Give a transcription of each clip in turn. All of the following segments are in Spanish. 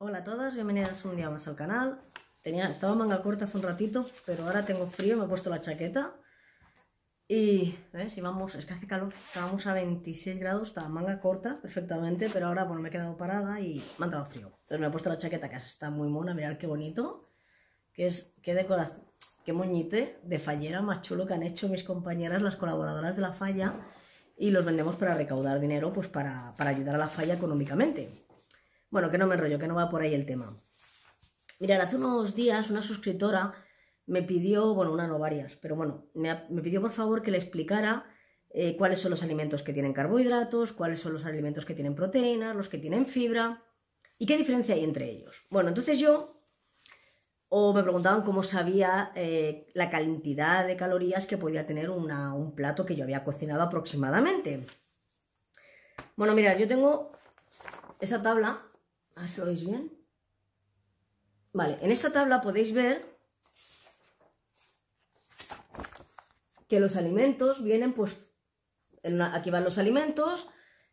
Hola a todas, bienvenidas un día más al canal. Tenía, estaba manga corta hace un ratito, pero ahora tengo frío, me he puesto la chaqueta. Y, ¿ves? Si vamos, es que hace calor, estábamos a 26 grados, estaba manga corta perfectamente, pero ahora, bueno, me he quedado parada y me ha dado frío. Entonces me he puesto la chaqueta, que está muy mona, mirar qué bonito, que es, qué decoración, qué moñite de fallera más chulo que han hecho mis compañeras, las colaboradoras de la falla, y los vendemos para recaudar dinero, pues para, para ayudar a la falla económicamente. Bueno, que no me enrollo, que no va por ahí el tema. Mirad, hace unos días una suscriptora me pidió, bueno, una no varias, pero bueno, me, pidió por favor que le explicara eh, cuáles son los alimentos que tienen carbohidratos, cuáles son los alimentos que tienen proteínas, los que tienen fibra y qué diferencia hay entre ellos. Bueno, entonces yo o me preguntaban cómo sabía eh, la cantidad de calorías que podía tener una, un plato que yo había cocinado aproximadamente. Bueno, mira, yo tengo esa tabla Ah, lo veis bien. Vale, en esta tabla podéis ver que los alimentos vienen pues, aquí van los alimentos,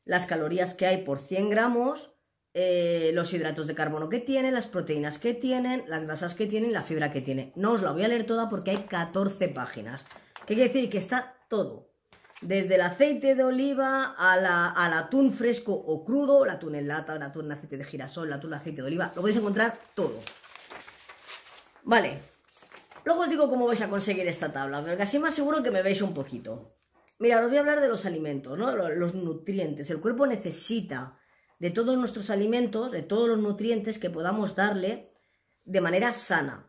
las calorías que hay por 100 gramos, eh, los hidratos de carbono que tienen, las proteínas que tienen, las grasas que tienen, la fibra que tiene. No os la voy a leer toda porque hay 14 páginas. ¿Qué quiere decir? Que está todo desde el aceite de oliva al atún fresco o crudo, el atún en lata, el atún en aceite de girasol, el atún en aceite de oliva, lo podéis encontrar todo. Vale, luego os digo cómo vais a conseguir esta tabla, pero casi más seguro que me veis un poquito. Mira, os voy a hablar de los alimentos, ¿no? los nutrientes. El cuerpo necesita de todos nuestros alimentos, de todos los nutrientes que podamos darle de manera sana.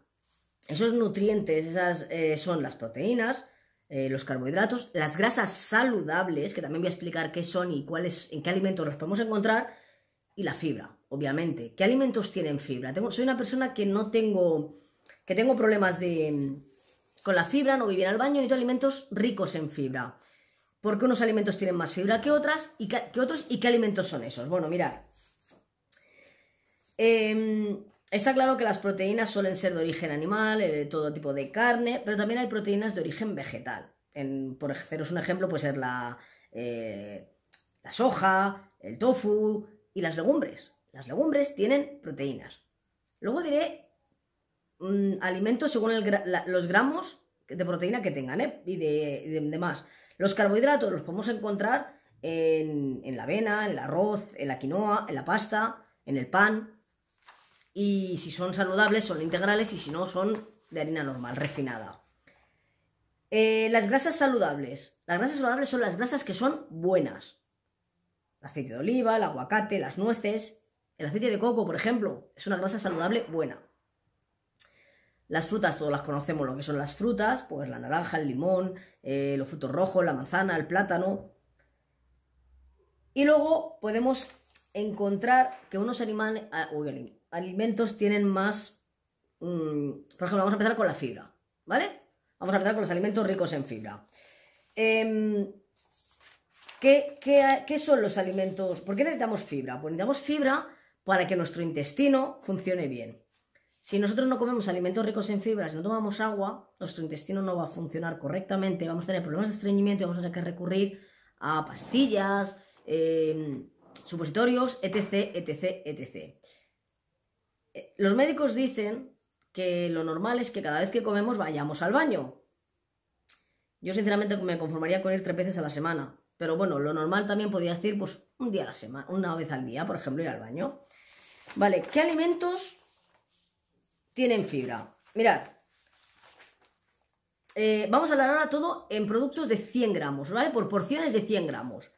Esos nutrientes, esas eh, son las proteínas, eh, los carbohidratos, las grasas saludables, que también voy a explicar qué son y cuáles, en qué alimentos los podemos encontrar, y la fibra, obviamente. ¿Qué alimentos tienen fibra? soy una persona que no tengo, que tengo problemas de, mm, con la fibra, no voy bien al baño, tengo alimentos ricos en fibra. ¿Por qué unos alimentos tienen más fibra que, otras y otros y qué alimentos son esos? Bueno, mirar. Em, Está claro que las proteínas suelen ser de origen animal, eh, todo tipo de carne, pero también hay proteínas de origen vegetal. por haceros un ejemplo, puede ser la, eh, la soja, el tofu y las legumbres. Las legumbres tienen proteínas. Luego diré mm, alimentos según los gramos de proteína que tengan eh, y de, demás. los carbohidratos los podemos encontrar en la avena, en el arroz, en la quinoa, en la pasta, en el pan, y si son saludables, son integrales y si no, son de harina normal, refinada. Eh, las grasas saludables. Las grasas saludables son las grasas que son buenas. El aceite de oliva, el aguacate, las nueces. El aceite de coco, por ejemplo, es una grasa saludable buena. Las frutas, todas las conocemos lo que son las frutas, pues la naranja, el limón, eh, los frutos rojos, la manzana, el plátano. Y luego podemos encontrar que unos animales... Ah, alimentos tienen más... Mm, por ejemplo, vamos a empezar con la fibra, ¿vale? Vamos a empezar con los alimentos ricos en fibra. Em, ¿qué, son los alimentos? ¿Por qué necesitamos fibra? Pues necesitamos fibra para que nuestro intestino funcione bien. Si nosotros no comemos alimentos ricos en fibra, si no tomamos agua, nuestro intestino no va a funcionar correctamente, vamos a tener problemas de estreñimiento y vamos a tener que recurrir a pastillas, em, supositorios, etc, etc, etc los médicos dicen que lo normal es que cada vez que comemos vayamos al baño. Yo sinceramente me conformaría con ir tres veces a la semana, pero bueno, lo normal también podría decir pues un día a la semana, una vez al día, por ejemplo, ir al baño. Vale, ¿qué alimentos tienen fibra? Mirad, eh, vamos a hablar ahora todo en productos de 100 gramos, ¿vale? Por porciones de 100 gramos.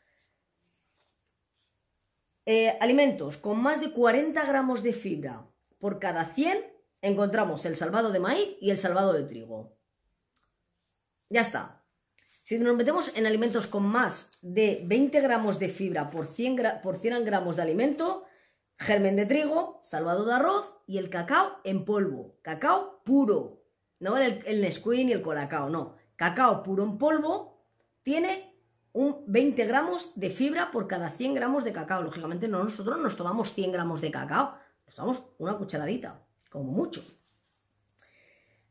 Eh, alimentos con más de 40 gramos de fibra por cada 100 encontramos el salvado de maíz y el salvado de trigo. Ya está. Si nos metemos en alimentos con más de 20 gramos de fibra por 100, gramos de alimento, germen de trigo, salvado de arroz y el cacao en polvo. Cacao puro. No el, Nesquik ni el colacao, no. Cacao puro en polvo tiene un 20 gramos de fibra por cada 100 gramos de cacao. Lógicamente no, nosotros nos tomamos 100 gramos de cacao, Estamos, una cucharadita, como mucho.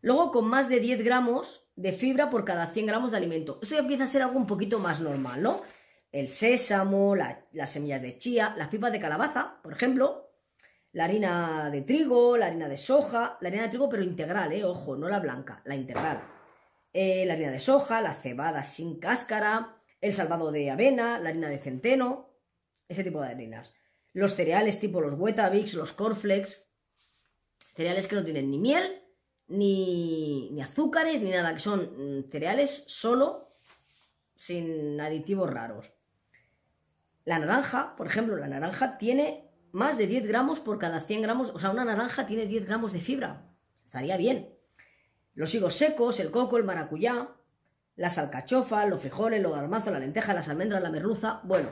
Luego con más de 10 gramos de fibra por cada 100 gramos de alimento. Esto ya empieza a ser algo un poquito más normal, ¿no? El sésamo, las semillas de chía, las pipas de calabaza, por ejemplo, la harina de trigo, la harina de soja, la harina de trigo pero integral, ¿eh? Ojo, no la blanca, la integral. Eh, la harina de soja, la cebada sin cáscara, el salvado de avena, la harina de centeno, ese tipo de harinas los cereales tipo los Wetabix, los Corflex, cereales que no tienen ni miel, ni, azúcares, ni nada, que son mm, cereales solo sin aditivos raros. La naranja, por ejemplo, la naranja tiene más de 10 gramos por cada 100 gramos, o sea, una naranja tiene 10 gramos de fibra, estaría bien. Los higos secos, el coco, el maracuyá, las alcachofas, los frijoles, los garbanzos, la lenteja, las almendras, la merluza, bueno,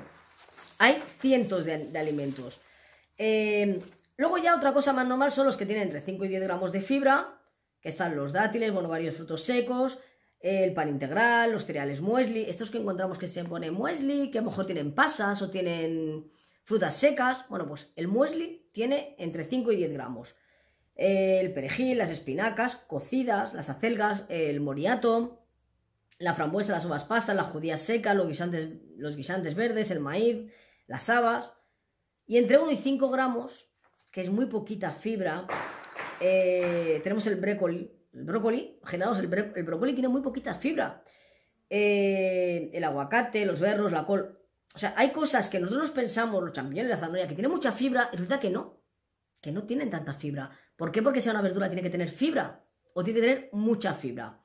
hay cientos de, alimentos. Em, luego ya otra cosa más normal son los que tienen entre 5 y 10 gramos de fibra, que están los dátiles, bueno, varios frutos secos, el pan integral, los cereales muesli, estos que encontramos que se pone muesli, que a lo mejor tienen pasas o tienen frutas secas, bueno, pues el muesli tiene entre 5 y 10 gramos. El perejil, las espinacas cocidas, las acelgas, el moriato, la frambuesa, las uvas pasas, la judía seca, los guisantes, los guisantes verdes, el maíz, las habas, y entre 1 y 5 gramos, que es muy poquita fibra, eh, tenemos el brócoli. El brócoli, imaginaos, el, brócoli tiene muy poquita fibra. Eh, el aguacate, los berros, la col. O sea, hay cosas que nosotros pensamos, los champiñones, la zanahoria, que tienen mucha fibra, y resulta que no, que no tienen tanta fibra. ¿Por qué? Porque sea una verdura tiene que tener fibra o tiene que tener mucha fibra.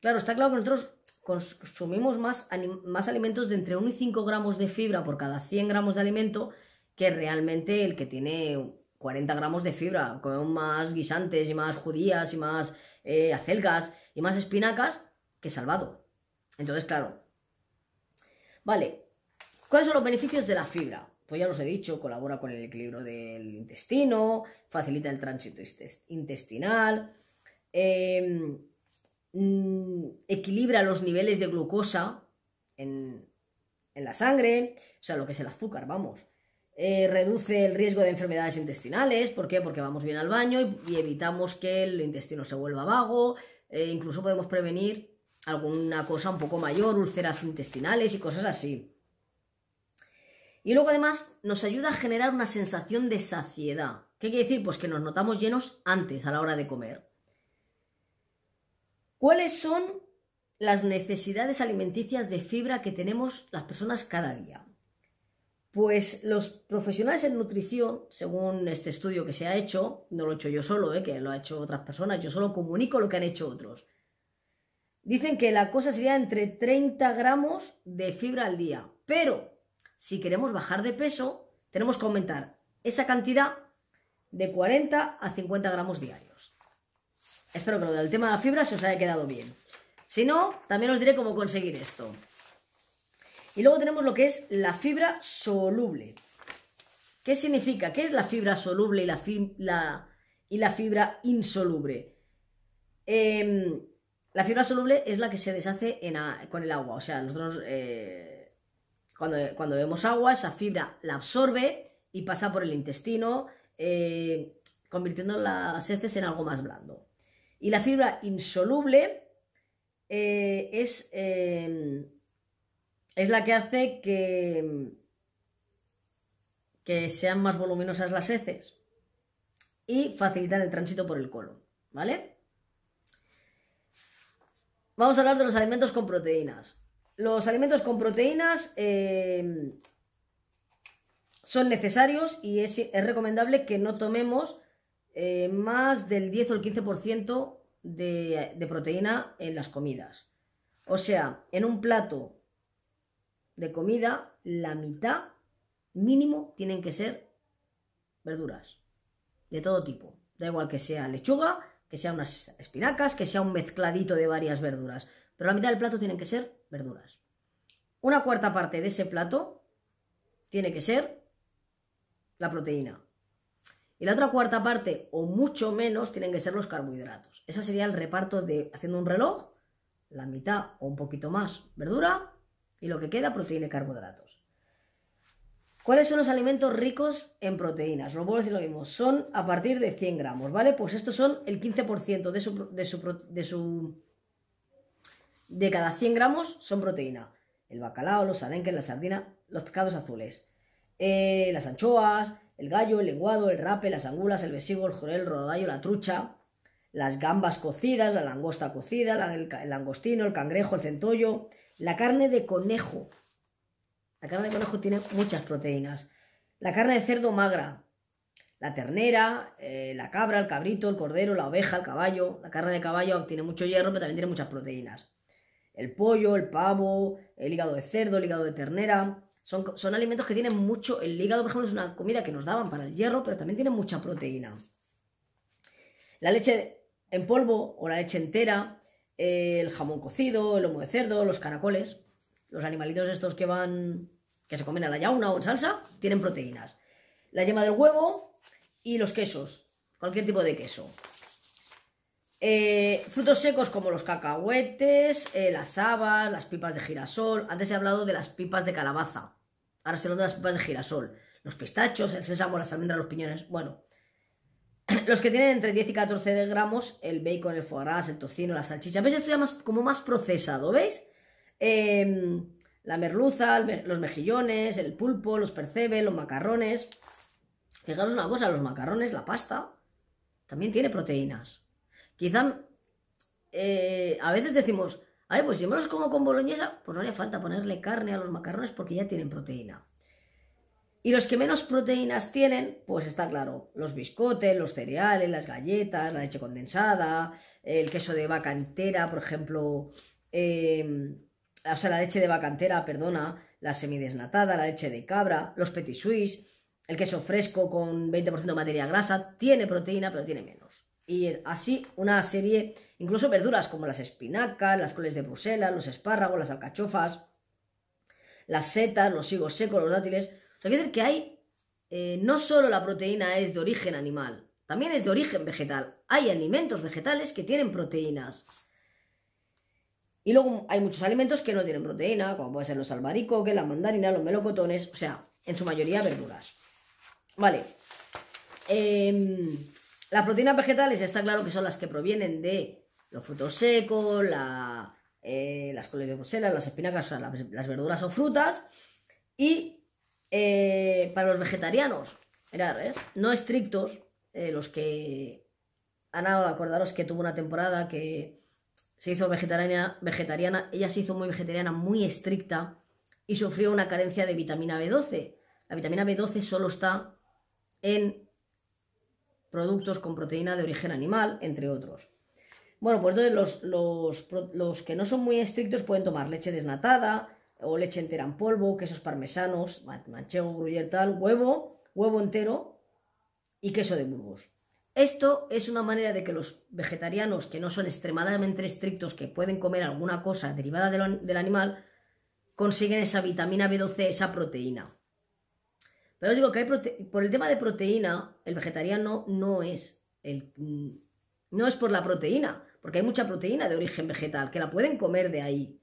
Claro, está claro que nosotros consumimos más, más alimentos de entre 1 y 5 gramos de fibra por cada 100 gramos de alimento que realmente el que tiene 40 gramos de fibra, con más guisantes y más judías y más eh, acelgas y más espinacas que salvado. Entonces, claro. Vale, ¿cuáles son los beneficios de la fibra? Pues ya los he dicho, colabora con el equilibrio del intestino, facilita el tránsito intestinal, eh, Mm, equilibra los niveles de glucosa en, la sangre, o sea, lo que es el azúcar, vamos. Eh, reduce el riesgo de enfermedades intestinales, ¿por qué? Porque vamos bien al baño y, evitamos que el intestino se vuelva vago, eh, incluso podemos prevenir alguna cosa un poco mayor, úlceras intestinales y cosas así. Y luego además nos ayuda a generar una sensación de saciedad. ¿Qué quiere decir? Pues que nos notamos llenos antes a la hora de comer. ¿Cuáles son las necesidades alimenticias de fibra que tenemos las personas cada día? Pues los profesionales en nutrición, según este estudio que se ha hecho, no lo he hecho yo solo, eh, que lo han hecho otras personas, yo solo comunico lo que han hecho otros. Dicen que la cosa sería entre 30 gramos de fibra al día, pero si queremos bajar de peso, tenemos que aumentar esa cantidad de 40 a 50 gramos diarios. Espero que lo del tema de la fibra se os haya quedado bien. Si no, también os diré cómo conseguir esto. Y luego tenemos lo que es la fibra soluble. ¿Qué significa? ¿Qué es la fibra soluble y la, fibra insoluble? Em, la fibra soluble es la que se deshace con el agua. O sea, nosotros eh, cuando, vemos bebemos agua, esa fibra la absorbe y pasa por el intestino, eh, convirtiendo las heces en algo más blando. Y la fibra insoluble eh, es, em, es la que hace que, que sean más voluminosas las heces y facilitan el tránsito por el colon, ¿vale? Vamos a hablar de los alimentos con proteínas. Los alimentos con proteínas em, son necesarios y es, es recomendable que no tomemos eh, más del 10 o el 15% de, de proteína en las comidas. O sea, en un plato de comida, la mitad mínimo tienen que ser verduras de todo tipo. Da igual que sea lechuga, que sea unas espinacas, que sea un mezcladito de varias verduras. Pero la mitad del plato tienen que ser verduras. Una cuarta parte de ese plato tiene que ser la proteína. Y la otra cuarta parte, o mucho menos, tienen que ser los carbohidratos. Ese sería el reparto de, haciendo un reloj, la mitad o un poquito más verdura y lo que queda proteína y carbohidratos. ¿Cuáles son los alimentos ricos en proteínas? Lo a decir lo mismo, son a partir de 100 gramos, ¿vale? Pues estos son el 15% de su, de, su, de su... De cada 100 gramos son proteína. El bacalao, los arenques, la sardina, los pescados azules, eh, las anchoas, el gallo, el lenguado, el rape, las angulas, el vesigo, el jorel, el rodaballo, la trucha, las gambas cocidas, la langosta cocida, el, langostino, el cangrejo, el centollo, la carne de conejo. La carne de conejo tiene muchas proteínas. La carne de cerdo magra, la ternera, eh, la cabra, el cabrito, el cordero, la oveja, el caballo. La carne de caballo tiene mucho hierro, pero también tiene muchas proteínas. El pollo, el pavo, el hígado de cerdo, el hígado de ternera, son, alimentos que tienen mucho, el hígado, por ejemplo, es una comida que nos daban para el hierro, pero también tiene mucha proteína. La leche en polvo o la leche entera, eh, el jamón cocido, el lomo de cerdo, los caracoles, los animalitos estos que van, que se comen a la yauna o en salsa, tienen proteínas. La yema del huevo y los quesos, cualquier tipo de queso. Eh, frutos secos como los cacahuetes, eh, las habas, las pipas de girasol. Antes he hablado de las pipas de calabaza. Ahora estoy hablando de las pipas de girasol. Los pistachos, el sésamo, las almendras, los piñones. Bueno, los que tienen entre 10 y 14 gramos, el bacon, el foie gras, el tocino, la salchicha. ¿Veis? Esto ya más, como más procesado, ¿veis? Em, la merluza, los mejillones, el pulpo, los percebes, los macarrones. Fijaros una cosa, los macarrones, la pasta, también tiene proteínas. Quizá eh, a veces decimos, ay, pues si menos como con boloñesa, pues no haría falta ponerle carne a los macarrones porque ya tienen proteína. Y los que menos proteínas tienen, pues está claro, los biscotes, los cereales, las galletas, la leche condensada, el queso de vaca entera, por ejemplo, em, o sea, la leche de vaca entera, perdona, la semidesnatada, la leche de cabra, los petit suisses, el queso fresco con 20% de materia grasa, tiene proteína, pero tiene menos. Y así una serie, incluso verduras como las espinacas, las coles de Bruselas, los espárragos, las alcachofas, las setas, los higos secos, los dátiles. O hay decir que hay, eh, no solo la proteína es de origen animal, también es de origen vegetal. Hay alimentos vegetales que tienen proteínas. Y luego hay muchos alimentos que no tienen proteína, como pueden ser los albaricoques, la mandarina, los melocotones, o sea, en su mayoría verduras. Vale. Eh, las proteínas vegetales está claro que son las que provienen de los frutos secos, eh, las coles de Bruselas, las espinacas, o sea, las, verduras o frutas. Y eh, para los vegetarianos, mirad, no estrictos, eh, los que... Ana, acordaros que tuvo una temporada que se hizo vegetariana, vegetariana, ella se hizo muy vegetariana, muy estricta y sufrió una carencia de vitamina B12. La vitamina B12 solo está en productos con proteína de origen animal, entre otros. Bueno, pues entonces los, que no son muy estrictos pueden tomar leche desnatada o leche entera en polvo, quesos parmesanos, manchego, gruyer tal, huevo, huevo entero y queso de Burgos. Esto es una manera de que los vegetarianos que no son extremadamente estrictos, que pueden comer alguna cosa derivada del, del animal, consiguen esa vitamina B12, esa proteína. Pero digo que por el tema de proteína, el vegetariano no es mm, no es por la proteína, porque hay mucha proteína de origen vegetal que la pueden comer de ahí.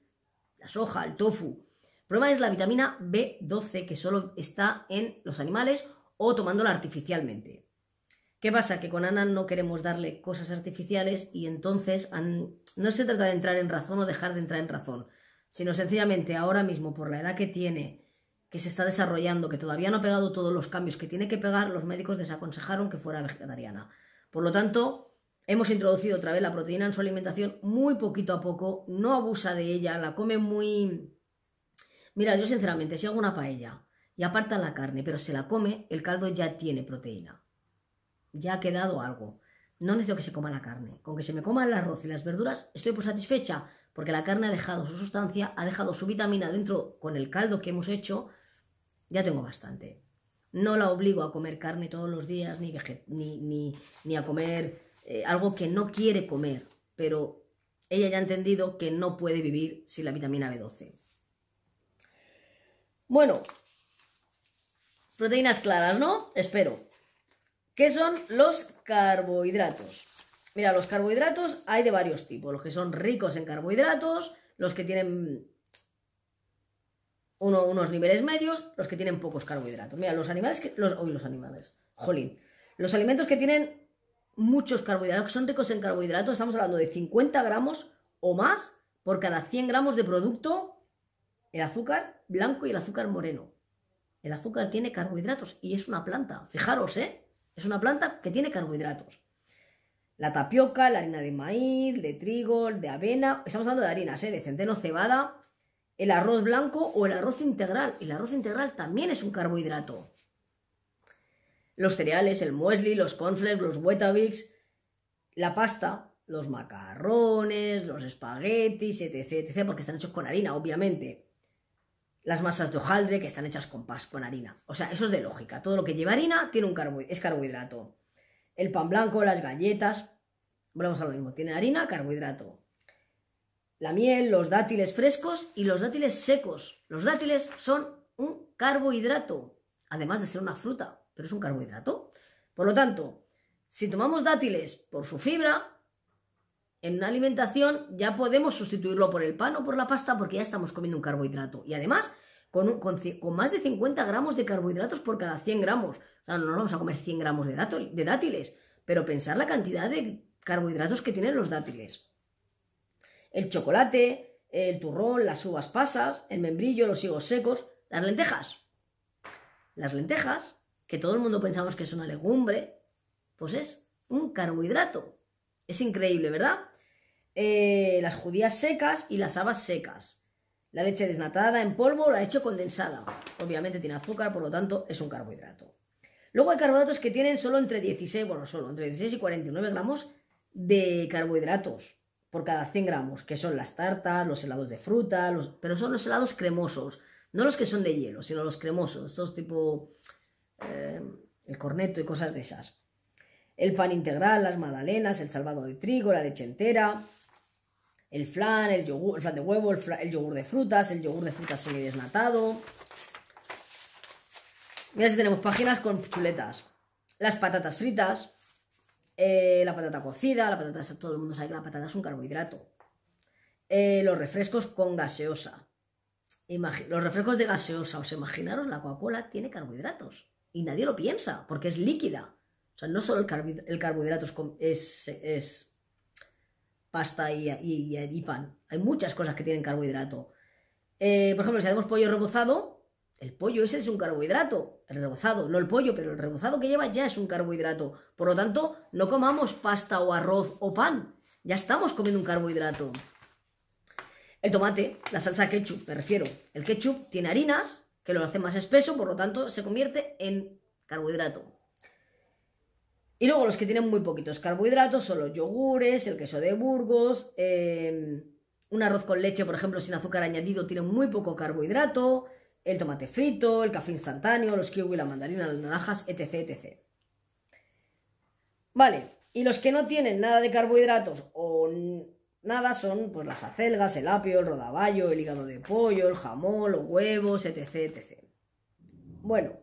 La soja, el tofu. El problema es la vitamina B12 que solo está en los animales o tomándola artificialmente. ¿Qué pasa? Que con Ana no queremos darle cosas artificiales y entonces no se trata de entrar en razón o dejar de entrar en razón, sino sencillamente ahora mismo por la edad que tiene, que se está desarrollando, que todavía no ha pegado todos los cambios que tiene que pegar, los médicos desaconsejaron que fuera vegetariana. Por lo tanto, hemos introducido otra vez la proteína en su alimentación muy poquito a poco, no abusa de ella, la come muy... Mira, yo sinceramente, si hago una paella y aparta la carne, pero se la come, el caldo ya tiene proteína. Ya ha quedado algo. No necesito que se coma la carne. Con que se me coma el arroz y las verduras, estoy pues satisfecha, porque la carne ha dejado su sustancia, ha dejado su vitamina dentro con el caldo que hemos hecho ya tengo bastante. No la obligo a comer carne todos los días, ni, ni, a comer eh, algo que no quiere comer, pero ella ya ha entendido que no puede vivir sin la vitamina B12. Bueno, proteínas claras, ¿no? Espero. ¿Qué son los carbohidratos? Mira, los carbohidratos hay de varios tipos, los que son ricos en carbohidratos, los que tienen unos niveles medios, los que tienen pocos carbohidratos. Mira, los animales que. Los, hoy los animales. Jolín. Los alimentos que tienen muchos carbohidratos, que son ricos en carbohidratos, estamos hablando de 50 gramos o más por cada 100 gramos de producto, el azúcar blanco y el azúcar moreno. El azúcar tiene carbohidratos y es una planta. Fijaros, ¿eh? Es una planta que tiene carbohidratos. La tapioca, la harina de maíz, de trigo, de avena. Estamos hablando de harinas, ¿eh? De centeno, cebada, el arroz blanco o el arroz integral. y El arroz integral también es un carbohidrato. Los cereales, el muesli, los cornflakes, los wetabix, la pasta, los macarrones, los espaguetis, etc, porque están hechos con harina, obviamente. Las masas de hojaldre que están hechas con, con harina. O sea, eso es de lógica. Todo lo que lleva harina tiene un es carbohidrato. El pan blanco, las galletas, volvemos a lo mismo, tiene harina, carbohidrato la miel, los dátiles frescos y los dátiles secos. Los dátiles son un carbohidrato, además de ser una fruta, pero es un carbohidrato. Por lo tanto, si tomamos dátiles por su fibra, en una alimentación ya podemos sustituirlo por el pan o por la pasta porque ya estamos comiendo un carbohidrato. Y además, con, más de 50 gramos de carbohidratos por cada 100 gramos. no vamos a comer 100 gramos de, de dátiles, pero pensar la cantidad de carbohidratos que tienen los dátiles el chocolate, el turrón, las uvas pasas, el membrillo, los higos secos, las lentejas. Las lentejas, que todo el mundo pensamos que es una legumbre, pues es un carbohidrato. Es increíble, ¿verdad? Eh, las judías secas y las habas secas. La leche desnatada en polvo, la leche condensada. Obviamente tiene azúcar, por lo tanto es un carbohidrato. Luego hay carbohidratos que tienen solo entre 16, bueno, solo entre 16 y 49 gramos de carbohidratos por cada 100 gramos, que son las tartas, los helados de fruta, pero son los helados cremosos, no los que son de hielo, sino los cremosos, estos tipo eh, el corneto y cosas de esas. El pan integral, las magdalenas, el salvado de trigo, la leche entera, el flan, el, yogur, el flan de huevo, el, yogur de frutas, el yogur de frutas semi-desnatado. Mira si tenemos páginas con chuletas. Las patatas fritas, eh, la patata cocida, la patata, todo el mundo sabe que la patata es un carbohidrato. Eh, los refrescos con gaseosa. los refrescos de gaseosa, os imaginaros, la Coca-Cola tiene carbohidratos. Y nadie lo piensa, porque es líquida. O sea, no solo el, carbohidrato es, es, pasta y, pan. Hay muchas cosas que tienen carbohidrato. Eh, por ejemplo, si hacemos pollo rebozado, el pollo ese es un carbohidrato el rebozado, no el pollo, pero el rebozado que lleva ya es un carbohidrato. Por lo tanto, no comamos pasta o arroz o pan. Ya estamos comiendo un carbohidrato. El tomate, la salsa ketchup, me refiero. El ketchup tiene harinas que lo hacen más espeso, por lo tanto se convierte en carbohidrato. Y luego los que tienen muy poquitos carbohidratos son los yogures, el queso de Burgos, eh, un arroz con leche, por ejemplo, sin azúcar añadido, tiene muy poco carbohidrato el tomate frito, el café instantáneo, los kiwi, la mandarina, las naranjas, etc, etc. Vale, y los que no tienen nada de carbohidratos o nada son pues las acelgas, el apio, el rodaballo, el hígado de pollo, el jamón, los huevos, etc, etc. Bueno,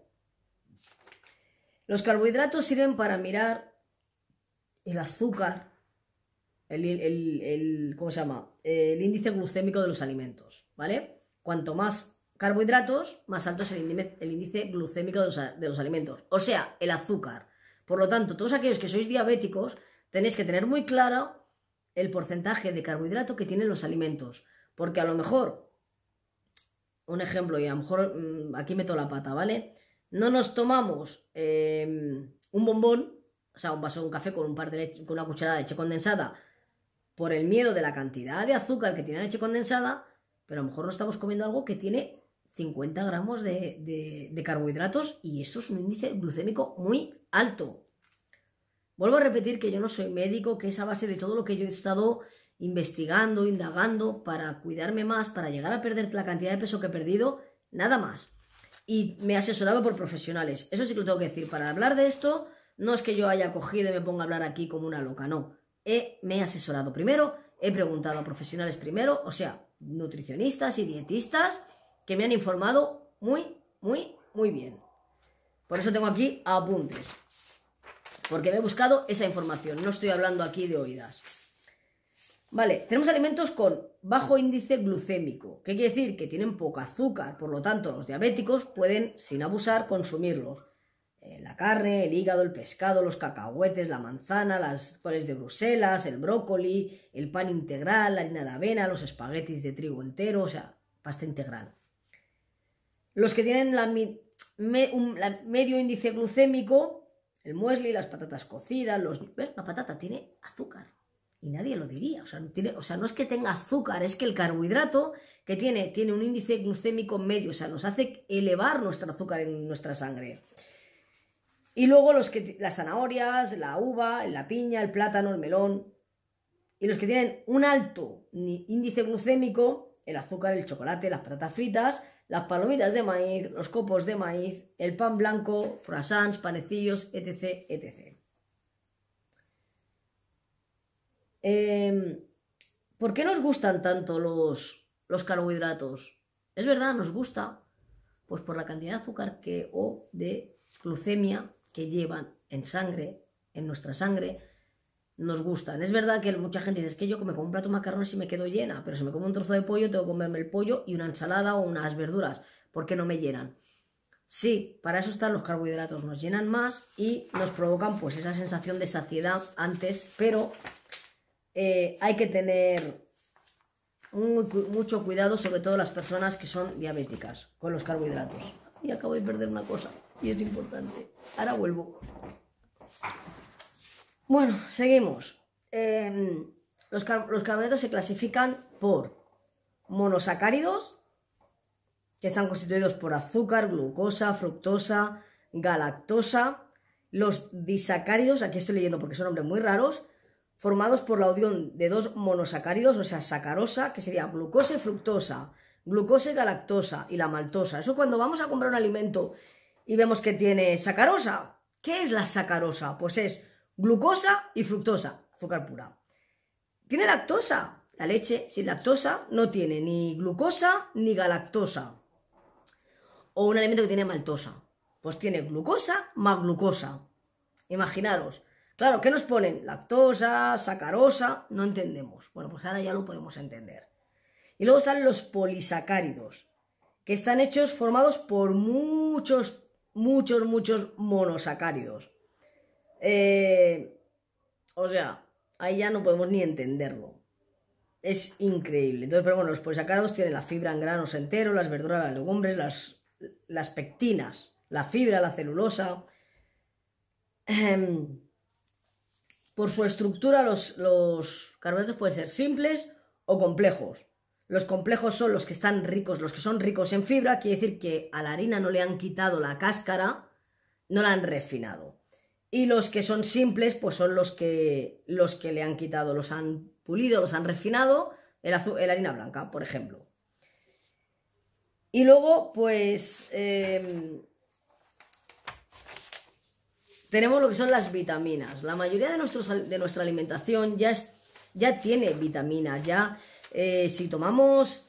los carbohidratos sirven para mirar el azúcar, el ¿cómo se llama? El índice glucémico de los alimentos, ¿vale? Cuanto más carbohidratos, más alto es el índice, glucémico de los, alimentos, o sea, el azúcar. Por lo tanto, todos aquellos que sois diabéticos, tenéis que tener muy claro el porcentaje de carbohidrato que tienen los alimentos, porque a lo mejor, un ejemplo, y a lo mejor mm, aquí meto la pata, ¿vale? No nos tomamos em, un bombón, o sea, un vaso de un café con, un par de con una cucharada de leche condensada, por el miedo de la cantidad de azúcar que tiene la leche condensada, pero a lo mejor no estamos comiendo algo que tiene 50 gramos de, carbohidratos y esto es un índice glucémico muy alto. Vuelvo a repetir que yo no soy médico, que es a base de todo lo que yo he estado investigando, indagando, para cuidarme más, para llegar a perder la cantidad de peso que he perdido, nada más. Y me he asesorado por profesionales. Eso sí que lo tengo que decir. Para hablar de esto, no es que yo haya cogido y me ponga a hablar aquí como una loca, no. He, me he asesorado primero, he preguntado a profesionales primero, o sea, nutricionistas y dietistas, que me han informado muy, muy, muy bien. Por eso tengo aquí apuntes. Porque me he buscado esa información. No estoy hablando aquí de oídas. Vale, tenemos alimentos con bajo índice glucémico. que quiere decir? Que tienen poco azúcar. Por lo tanto, los diabéticos pueden, sin abusar, consumirlos. Eh, la carne, el hígado, el pescado, los cacahuetes, la manzana, las coles de Bruselas, el brócoli, el pan integral, la harina de avena, los espaguetis de trigo entero, o sea, pasta integral. Los que tienen la, un, medio índice glucémico, el muesli, las patatas cocidas, los... ¿ves? La patata tiene azúcar. Y nadie lo diría. O sea, no es que tenga azúcar, es que el carbohidrato que tiene tiene un índice glucémico medio. O sea, nos hace elevar nuestro azúcar en nuestra sangre. Y luego los que, las zanahorias, la uva, la piña, el plátano, el melón. Y los que tienen un alto índice glucémico, el azúcar, el chocolate, las patatas fritas, las palomitas de maíz, los copos de maíz, el pan blanco, croissants, panecillos, etc. etc. Em, ¿Por qué nos gustan tanto los, los carbohidratos? Es verdad, nos gusta, pues por la cantidad de azúcar que o de glucemia que llevan en sangre, en nuestra sangre, nos gustan. Es verdad que mucha gente dice, que yo me como un plato de macarrones y me quedo llena, pero si me como un trozo de pollo, tengo que comerme el pollo y una ensalada o unas verduras, porque no me llenan. Sí, para eso están los carbohidratos, nos llenan más y nos provocan pues esa sensación de saciedad antes, pero eh, hay que tener mucho cuidado, sobre todo las personas que son diabéticas, con los carbohidratos. Y acabo de perder una cosa, y es importante. Ahora vuelvo. Bueno, seguimos. Em, los, carbohidratos se clasifican por monosacáridos, que están constituidos por azúcar, glucosa, fructosa, galactosa, los disacáridos, aquí estoy leyendo porque son nombres muy raros, formados por la unión de dos monosacáridos, o sea, sacarosa, que sería glucosa y fructosa, glucosa y galactosa y la maltosa. Eso cuando vamos a comprar un alimento y vemos que tiene sacarosa. ¿Qué es la sacarosa? Pues es glucosa y fructosa, azúcar pura. Tiene lactosa. La leche sin lactosa no tiene ni glucosa ni galactosa. O un alimento que tiene maltosa. Pues tiene glucosa más glucosa. Imaginaros. Claro, ¿qué nos ponen? Lactosa, sacarosa, no entendemos. Bueno, pues ahora ya lo podemos entender. Y luego están los polisacáridos, que están hechos formados por muchos, muchos, muchos monosacáridos. Eh, o sea, ahí ya no podemos ni entenderlo. Es increíble. Entonces, pero bueno, los polisacáridos tienen la fibra en granos enteros, las verduras, las legumbres, las, las pectinas, la fibra, la celulosa. por su estructura, los, los carbohidratos pueden ser simples o complejos. Los complejos son los que están ricos, los que son ricos en fibra, quiere decir que a la harina no le han quitado la cáscara, no la han refinado. Y los que son simples, pues son los que, los que le han quitado, los han pulido, los han refinado, el, harina blanca, por ejemplo. Y luego, pues, em, tenemos lo que son las vitaminas. La mayoría de, de nuestra alimentación ya, ya tiene vitaminas, ya eh, si tomamos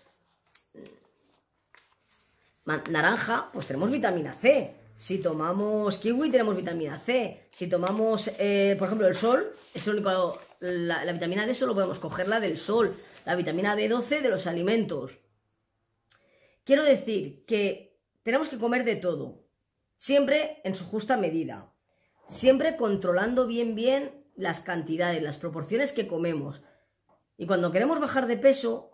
naranja, pues tenemos vitamina C. Si tomamos kiwi tenemos vitamina C. Si tomamos, eh, por ejemplo, el sol, es el único, la, la, vitamina D solo podemos cogerla del sol. La vitamina B12 de los alimentos. Quiero decir que tenemos que comer de todo. Siempre en su justa medida. Siempre controlando bien bien las cantidades, las proporciones que comemos. Y cuando queremos bajar de peso,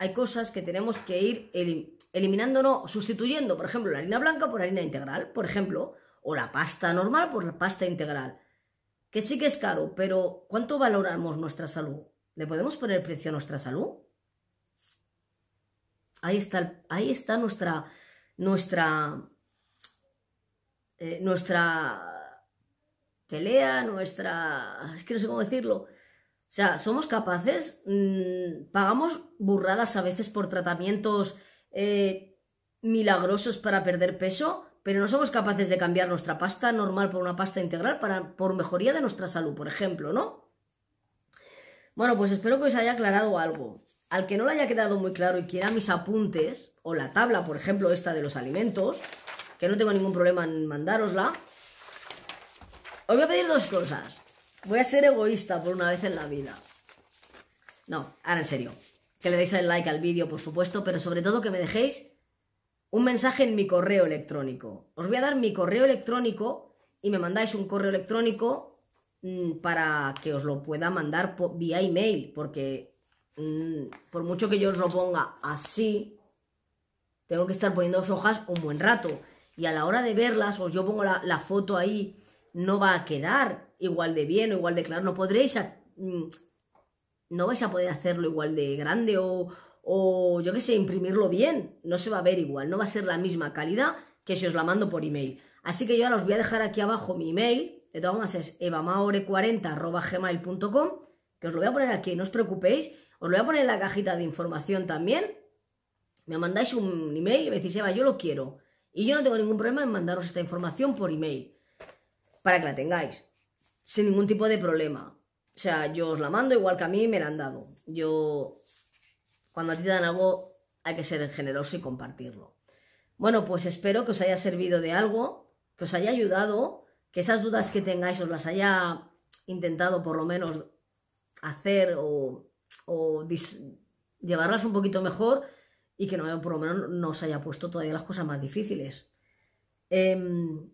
hay cosas que tenemos que ir eliminándonos, eliminando, no, sustituyendo, por ejemplo, la harina blanca por harina integral, por ejemplo, o la pasta normal por la pasta integral. Que sí que es caro, pero ¿cuánto valoramos nuestra salud? ¿Le podemos poner precio a nuestra salud? Ahí está, ahí está nuestra, nuestra, eh, nuestra pelea, nuestra... Es que no sé cómo decirlo. O sea, somos capaces, mm, pagamos burradas a veces por tratamientos eh, milagrosos para perder peso, pero no somos capaces de cambiar nuestra pasta normal por una pasta integral para, por mejoría de nuestra salud, por ejemplo, ¿no? Bueno, pues espero que os haya aclarado algo. Al que no le haya quedado muy claro y quiera mis apuntes, o la tabla, por ejemplo, esta de los alimentos, que no tengo ningún problema en mandárosla, os voy a pedir dos cosas. Voy a ser egoísta por una vez en la vida. No, ahora en serio. Que le deis el like al vídeo, por supuesto, pero sobre todo que me dejéis un mensaje en mi correo electrónico. Os voy a dar mi correo electrónico y me mandáis un correo electrónico mm, para que os lo pueda mandar por, vía email, porque mm, por mucho que yo os lo ponga así, tengo que estar poniendo hojas un buen rato. Y a la hora de verlas, o yo pongo la, la foto ahí, no va a quedar igual de bien o igual de claro, no podréis, mm, no vais a poder hacerlo igual de grande o, yo qué sé, imprimirlo bien, no se va a ver igual, no va a ser la misma calidad que si os la mando por email. Así que yo ahora os voy a dejar aquí abajo mi email, de todas maneras es evamaore40.gmail.com, que os lo voy a poner aquí, no os preocupéis, os lo voy a poner en la cajita de información también, me mandáis un email y me decís, Eva, yo lo quiero, y yo no tengo ningún problema en mandaros esta información por email, para que la tengáis sin ningún tipo de problema. O sea, yo os la mando igual que a mí me la han dado. Yo, cuando a ti te dan algo, hay que ser generoso y compartirlo. Bueno, pues espero que os haya servido de algo, que os haya ayudado, que esas dudas que tengáis os las haya intentado por lo menos hacer o, llevarlas un poquito mejor y que por lo menos no os haya puesto todavía las cosas más difíciles. Em,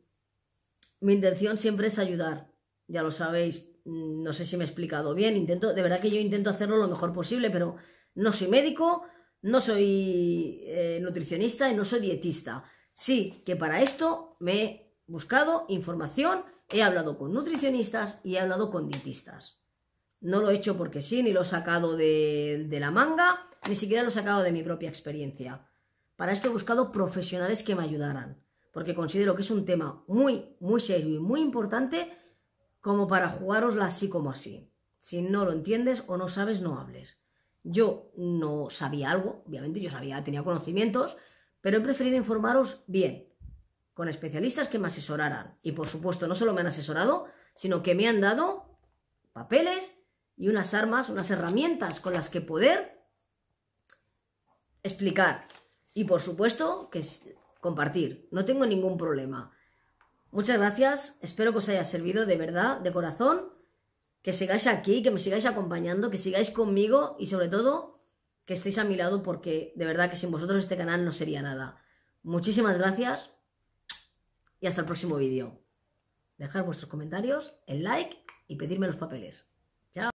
mi intención siempre es ayudar, ya lo sabéis, mm, no sé si me he explicado bien, intento, de verdad que yo intento hacerlo lo mejor posible, pero no soy médico, no soy eh, nutricionista y no soy dietista. Sí, que para esto me he buscado información, he hablado con nutricionistas y he hablado con dietistas. No lo he hecho porque sí, ni lo he sacado de, de la manga, ni siquiera lo he sacado de mi propia experiencia. Para esto he buscado profesionales que me ayudaran, porque considero que es un tema muy, muy serio y muy importante como para jugarosla así como así. Si no lo entiendes o no sabes, no hables. Yo no sabía algo, obviamente yo sabía, tenía conocimientos, pero he preferido informaros bien, con especialistas que me asesoraran. Y por supuesto, no solo me han asesorado, sino que me han dado papeles y unas armas, unas herramientas con las que poder explicar. Y por supuesto que compartir. No tengo ningún problema. Muchas gracias, espero que os haya servido de verdad, de corazón, que sigáis aquí, que me sigáis acompañando, que sigáis conmigo y sobre todo que estéis a mi lado porque de verdad que sin vosotros este canal no sería nada. Muchísimas gracias y hasta el próximo vídeo. Dejar vuestros comentarios, el like y pedirme los papeles.